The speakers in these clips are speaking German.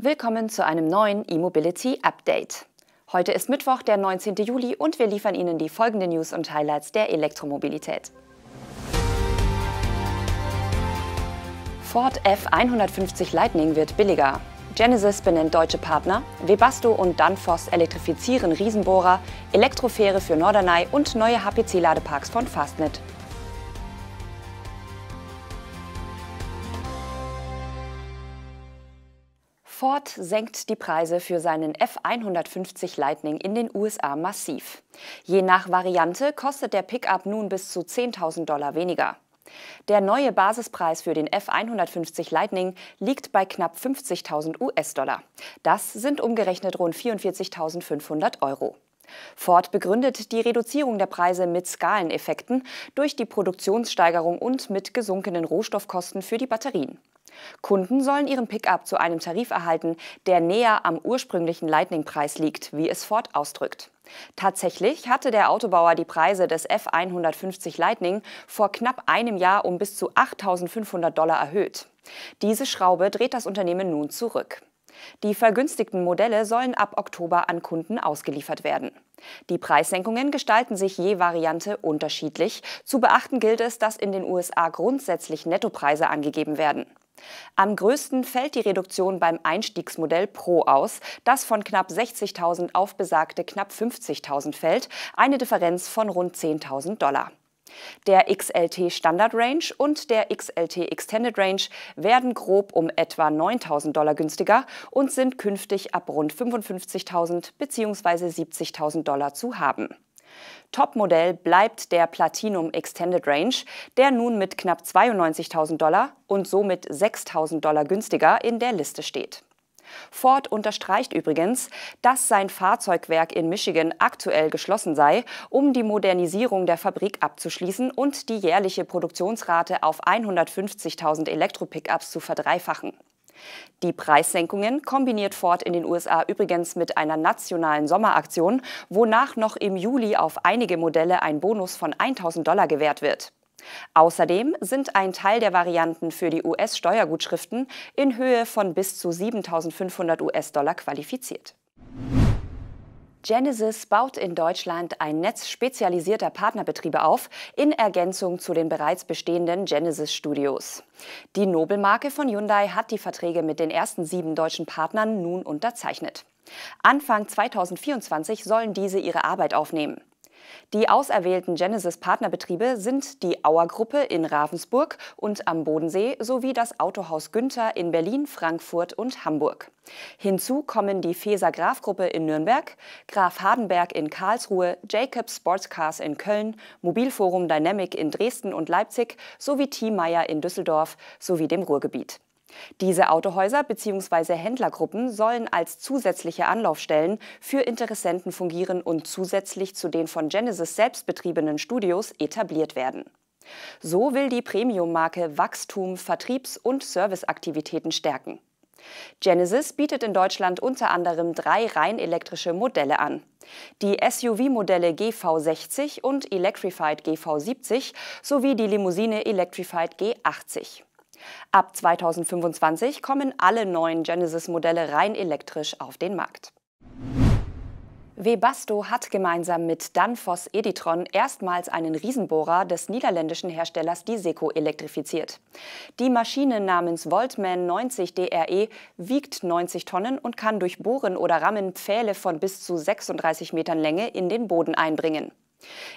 Willkommen zu einem neuen E-Mobility Update. Heute ist Mittwoch, der 19. Juli und wir liefern Ihnen die folgenden News und Highlights der Elektromobilität. Ford F150 Lightning wird billiger. Genesis benennt deutsche Partner, Webasto und Danfoss elektrifizieren Riesenbohrer, Elektrofähre für Norderney und neue HPC-Ladeparks von Fastnet. Ford senkt die Preise für seinen F150 Lightning in den USA massiv. Je nach Variante kostet der Pickup nun bis zu 10.000 Dollar weniger. Der neue Basispreis für den F150 Lightning liegt bei knapp 50.000 US-Dollar. Das sind umgerechnet rund 44.500 Euro. Ford begründet die Reduzierung der Preise mit Skaleneffekten durch die Produktionssteigerung und mit gesunkenen Rohstoffkosten für die Batterien. Kunden sollen ihren Pickup zu einem Tarif erhalten, der näher am ursprünglichen Lightning-Preis liegt, wie es Ford ausdrückt. Tatsächlich hatte der Autobauer die Preise des F150 Lightning vor knapp einem Jahr um bis zu 8.500 Dollar erhöht. Diese Schraube dreht das Unternehmen nun zurück. Die vergünstigten Modelle sollen ab Oktober an Kunden ausgeliefert werden. Die Preissenkungen gestalten sich je Variante unterschiedlich. Zu beachten gilt es, dass in den USA grundsätzlich Nettopreise angegeben werden. Am größten fällt die Reduktion beim Einstiegsmodell Pro aus, das von knapp 60.000 auf besagte knapp 50.000 fällt, eine Differenz von rund 10.000 Dollar. Der XLT Standard Range und der XLT Extended Range werden grob um etwa 9.000 Dollar günstiger und sind künftig ab rund 55.000 bzw. 70.000 Dollar zu haben. Topmodell bleibt der Platinum Extended Range, der nun mit knapp 92.000 Dollar und somit 6.000 Dollar günstiger in der Liste steht. Ford unterstreicht übrigens, dass sein Fahrzeugwerk in Michigan aktuell geschlossen sei, um die Modernisierung der Fabrik abzuschließen und die jährliche Produktionsrate auf 150.000 Elektro-Pickups zu verdreifachen. Die Preissenkungen kombiniert Ford in den USA übrigens mit einer nationalen Sommeraktion, wonach noch im Juli auf einige Modelle ein Bonus von 1000 Dollar gewährt wird. Außerdem sind ein Teil der Varianten für die US-Steuergutschriften in Höhe von bis zu 7.500 US-Dollar qualifiziert. Genesis baut in Deutschland ein Netz spezialisierter Partnerbetriebe auf, in Ergänzung zu den bereits bestehenden Genesis Studios. Die Nobelmarke von Hyundai hat die Verträge mit den ersten sieben deutschen Partnern nun unterzeichnet. Anfang 2024 sollen diese ihre Arbeit aufnehmen. Die auserwählten Genesis-Partnerbetriebe sind die Auergruppe in Ravensburg und am Bodensee sowie das Autohaus Günther in Berlin, Frankfurt und Hamburg. Hinzu kommen die Feser Graf-Gruppe in Nürnberg, Graf Hardenberg in Karlsruhe, Jacobs Sportscars in Köln, Mobilforum Dynamic in Dresden und Leipzig sowie Thiemeyer in Düsseldorf sowie dem Ruhrgebiet. Diese Autohäuser bzw. Händlergruppen sollen als zusätzliche Anlaufstellen für Interessenten fungieren und zusätzlich zu den von Genesis selbst betriebenen Studios etabliert werden. So will die Premium-Marke Wachstum, Vertriebs- und Serviceaktivitäten stärken. Genesis bietet in Deutschland unter anderem drei rein elektrische Modelle an. Die SUV-Modelle GV60 und Electrified GV70 sowie die Limousine Electrified G80. Ab 2025 kommen alle neuen Genesis-Modelle rein elektrisch auf den Markt. Webasto hat gemeinsam mit Danfoss Editron erstmals einen Riesenbohrer des niederländischen Herstellers Diseco elektrifiziert. Die Maschine namens Voltman 90 DRE wiegt 90 Tonnen und kann durch Bohren oder Rammen Pfähle von bis zu 36 Metern Länge in den Boden einbringen.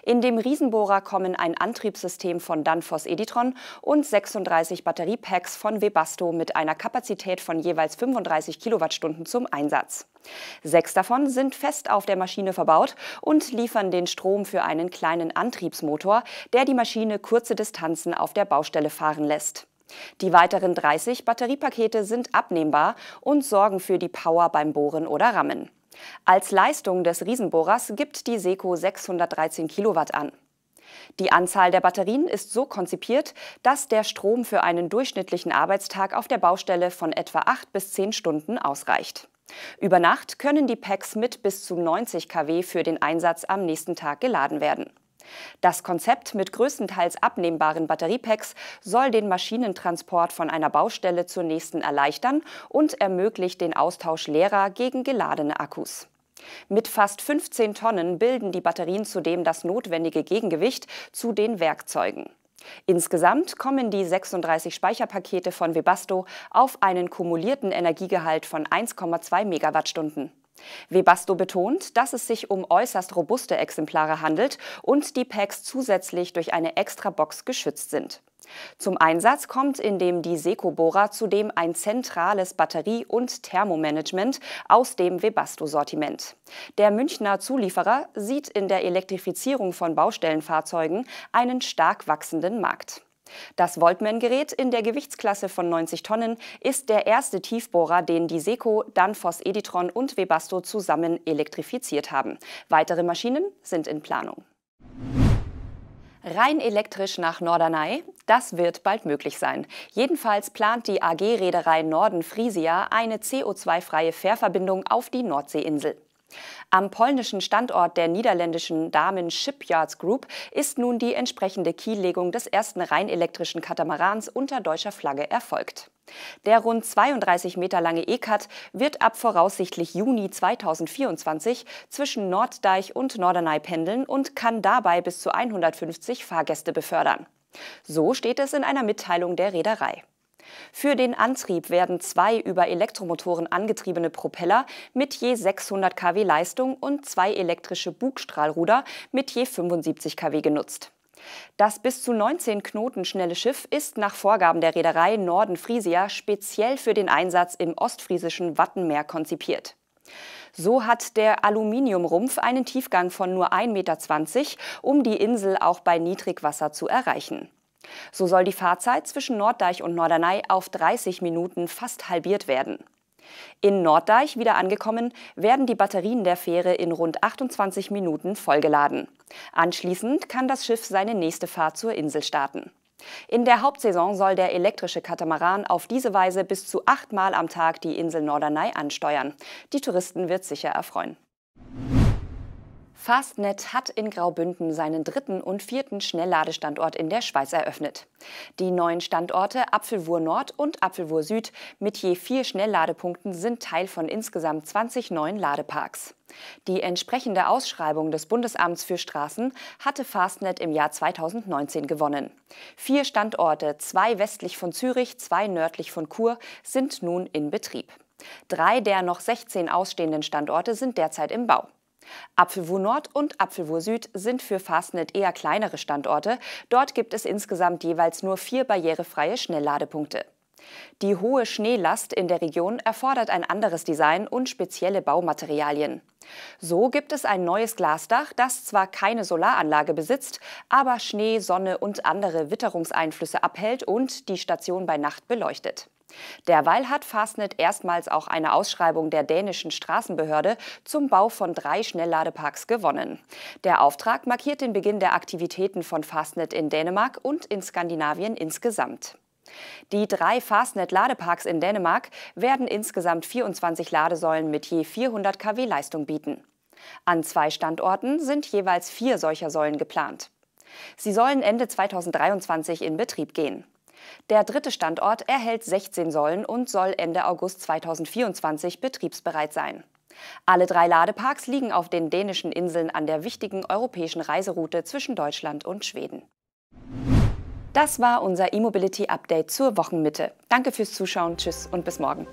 In dem Riesenbohrer kommen ein Antriebssystem von Danfoss Editron und 36 Batteriepacks von Webasto mit einer Kapazität von jeweils 35 Kilowattstunden zum Einsatz. Sechs davon sind fest auf der Maschine verbaut und liefern den Strom für einen kleinen Antriebsmotor, der die Maschine kurze Distanzen auf der Baustelle fahren lässt. Die weiteren 30 Batteriepakete sind abnehmbar und sorgen für die Power beim Bohren oder Rammen. Als Leistung des Riesenbohrers gibt die Seco 613 Kilowatt an. Die Anzahl der Batterien ist so konzipiert, dass der Strom für einen durchschnittlichen Arbeitstag auf der Baustelle von etwa 8 bis 10 Stunden ausreicht. Über Nacht können die Packs mit bis zu 90 kW für den Einsatz am nächsten Tag geladen werden. Das Konzept mit größtenteils abnehmbaren Batteriepacks soll den Maschinentransport von einer Baustelle zur nächsten erleichtern und ermöglicht den Austausch leerer gegen geladene Akkus. Mit fast 15 Tonnen bilden die Batterien zudem das notwendige Gegengewicht zu den Werkzeugen. Insgesamt kommen die 36 Speicherpakete von Webasto auf einen kumulierten Energiegehalt von 1,2 Megawattstunden. Webasto betont, dass es sich um äußerst robuste Exemplare handelt und die Packs zusätzlich durch eine Extra-Box geschützt sind. Zum Einsatz kommt in dem Diseco-Bohrer zudem ein zentrales Batterie- und Thermomanagement aus dem Webasto-Sortiment. Der Münchner Zulieferer sieht in der Elektrifizierung von Baustellenfahrzeugen einen stark wachsenden Markt. Das Voltmann-Gerät in der Gewichtsklasse von 90 Tonnen ist der erste Tiefbohrer, den die Seco, Danfoss Editron und Webasto zusammen elektrifiziert haben. Weitere Maschinen sind in Planung. Rein elektrisch nach Norderney? Das wird bald möglich sein. Jedenfalls plant die AG Reederei Norden Frisia eine CO2-freie Fährverbindung auf die Nordseeinsel. Am polnischen Standort der niederländischen Damen Shipyards Group ist nun die entsprechende Kiellegung des ersten rein elektrischen Katamarans unter deutscher Flagge erfolgt. Der rund 32 Meter lange ECAT wird ab voraussichtlich Juni 2024 zwischen Norddeich und Norderney pendeln und kann dabei bis zu 150 Fahrgäste befördern. So steht es in einer Mitteilung der Reederei. Für den Antrieb werden zwei über Elektromotoren angetriebene Propeller mit je 600 kW Leistung und zwei elektrische Bugstrahlruder mit je 75 kW genutzt. Das bis zu 19 Knoten schnelle Schiff ist nach Vorgaben der Reederei Norden Frisia speziell für den Einsatz im ostfriesischen Wattenmeer konzipiert. So hat der Aluminiumrumpf einen Tiefgang von nur 1,20 Meter, um die Insel auch bei Niedrigwasser zu erreichen. So soll die Fahrzeit zwischen Norddeich und Norderney auf 30 Minuten fast halbiert werden. In Norddeich, wieder angekommen, werden die Batterien der Fähre in rund 28 Minuten vollgeladen. Anschließend kann das Schiff seine nächste Fahrt zur Insel starten. In der Hauptsaison soll der elektrische Katamaran auf diese Weise bis zu achtmal am Tag die Insel Norderney ansteuern. Die Touristen wird sicher erfreuen. Fastnet hat in Graubünden seinen dritten und vierten Schnellladestandort in der Schweiz eröffnet. Die neuen Standorte Apfelwur Nord und Apfelwur Süd mit je vier Schnellladepunkten sind Teil von insgesamt 20 neuen Ladeparks. Die entsprechende Ausschreibung des Bundesamts für Straßen hatte Fastnet im Jahr 2019 gewonnen. Vier Standorte, zwei westlich von Zürich, zwei nördlich von Chur, sind nun in Betrieb. Drei der noch 16 ausstehenden Standorte sind derzeit im Bau. Apfelwo Nord und Apfelwo Süd sind für Fastnet eher kleinere Standorte. Dort gibt es insgesamt jeweils nur vier barrierefreie Schnellladepunkte. Die hohe Schneelast in der Region erfordert ein anderes Design und spezielle Baumaterialien. So gibt es ein neues Glasdach, das zwar keine Solaranlage besitzt, aber Schnee, Sonne und andere Witterungseinflüsse abhält und die Station bei Nacht beleuchtet. Derweil hat Fastnet erstmals auch eine Ausschreibung der dänischen Straßenbehörde zum Bau von drei Schnellladeparks gewonnen. Der Auftrag markiert den Beginn der Aktivitäten von Fastnet in Dänemark und in Skandinavien insgesamt. Die drei Fastnet-Ladeparks in Dänemark werden insgesamt 24 Ladesäulen mit je 400 kW Leistung bieten. An zwei Standorten sind jeweils vier solcher Säulen geplant. Sie sollen Ende 2023 in Betrieb gehen. Der dritte Standort erhält 16 Säulen und soll Ende August 2024 betriebsbereit sein. Alle drei Ladeparks liegen auf den dänischen Inseln an der wichtigen europäischen Reiseroute zwischen Deutschland und Schweden. Das war unser E-Mobility-Update zur Wochenmitte. Danke fürs Zuschauen, tschüss und bis morgen.